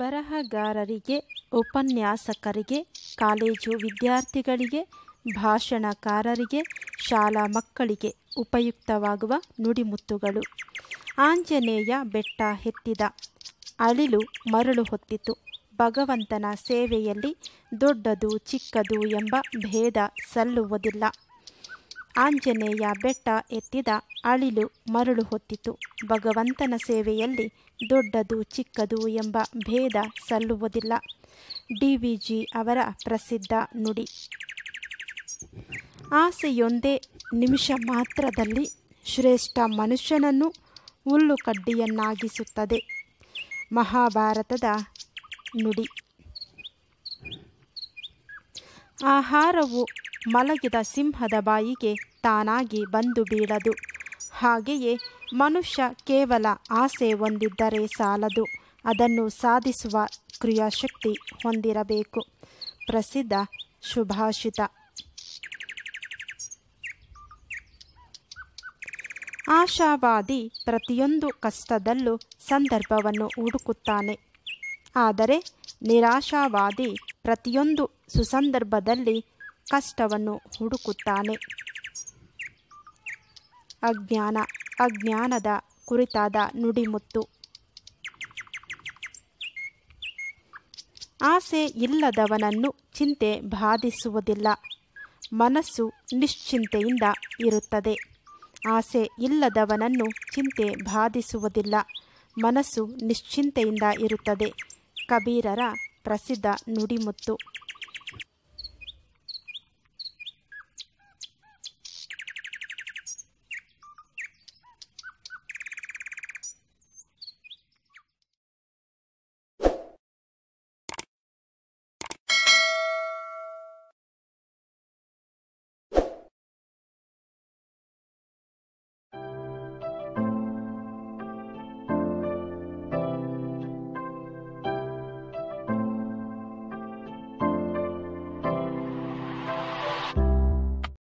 ಬರಹಗಾರರಿಗೆ ಉಪನ್ಯಾಸಕರಿಗೆ ಕಾಲೇಜು ವಿದ್ಯಾರ್ಥಿಗಳಿಗೆ ಭಾಷಣಕಾರರಿಗೆ ಶಾಲಾ ಮಕ್ಕಳಿಗೆ ಉಪಯುಕ್ತವಾಗುವ ನುಡಿಮುತ್ತುಗಳು ಆಂಜನೇಯ ಬೆಟ್ಟ ಹೆತ್ತಿದ ಅಳಿಲು ಮರಳು ಹೊತ್ತಿತು ಭಗವಂತನ ಸೇವೆಯಲ್ಲಿ ದೊಡ್ಡದು ಚಿಕ್ಕದು ಎಂಬ ಭೇದ ಸಲ್ಲುವುದಿಲ್ಲ ಆಂಜನೇಯ ಬೆಟ್ಟ ಎತ್ತಿದ ಅಳಿಲು ಮರಳು ಹೊತ್ತಿತು ಭಗವಂತನ ಸೇವೆಯಲ್ಲಿ ದೊಡ್ಡದು ಚಿಕ್ಕದು ಎಂಬ ಭೇದ ಸಲ್ಲುವುದಿಲ್ಲ ಡಿವಿಜಿ ಜಿ ಅವರ ಪ್ರಸಿದ್ಧ ನುಡಿ ಆಸೆಯೊಂದೇ ನಿಮಿಷ ಮಾತ್ರದಲ್ಲಿ ಶ್ರೇಷ್ಠ ಮನುಷ್ಯನನ್ನು ಹುಲ್ಲು ಕಡ್ಡಿಯನ್ನಾಗಿಸುತ್ತದೆ ಮಹಾಭಾರತದ ನುಡಿ ಆಹಾರವು ಮಲಗಿದ ಸಿಂಹದ ಬಾಯಿಗೆ ತಾನಾಗಿ ಬಂದು ಬೀಳದು ಹಾಗೆಯೇ ಮನುಷ್ಯ ಕೇವಲ ಆಸೆ ಹೊಂದಿದ್ದರೆ ಸಾಲದು ಅದನ್ನು ಸಾಧಿಸುವ ಕ್ರಿಯಾಶಕ್ತಿ ಹೊಂದಿರಬೇಕು ಪ್ರಸಿದ್ಧ ಶುಭಾಷಿತ ಆಶಾವಾದಿ ಪ್ರತಿಯೊಂದು ಕಷ್ಟದಲ್ಲೂ ಸಂದರ್ಭವನ್ನು ಹುಡುಕುತ್ತಾನೆ ಆದರೆ ನಿರಾಶಾವಾದಿ ಪ್ರತಿಯೊಂದು ಸುಸಂದರ್ಭದಲ್ಲಿ ಕಷ್ಟವನ್ನು ಹುಡುಕುತ್ತಾನೆ ಅಜ್ಞಾನ ಅಜ್ಞಾನದ ಕುರಿತಾದ ನುಡಿಮುತ್ತು ಆಸೆ ಇಲ್ಲದವನನ್ನು ಚಿಂತೆ ಬಾಧಿಸುವುದಿಲ್ಲ ಮನಸ್ಸು ನಿಶ್ಚಿಂತೆಯಿಂದ ಇರುತ್ತದೆ ಆಸೆ ಇಲ್ಲದವನನ್ನು ಚಿಂತೆ ಬಾಧಿಸುವುದಿಲ್ಲ ಮನಸ್ಸು ನಿಶ್ಚಿಂತೆಯಿಂದ ಇರುತ್ತದೆ ಕಬೀರರ ಪ್ರಸಿದ್ಧ ನುಡಿಮುತ್ತು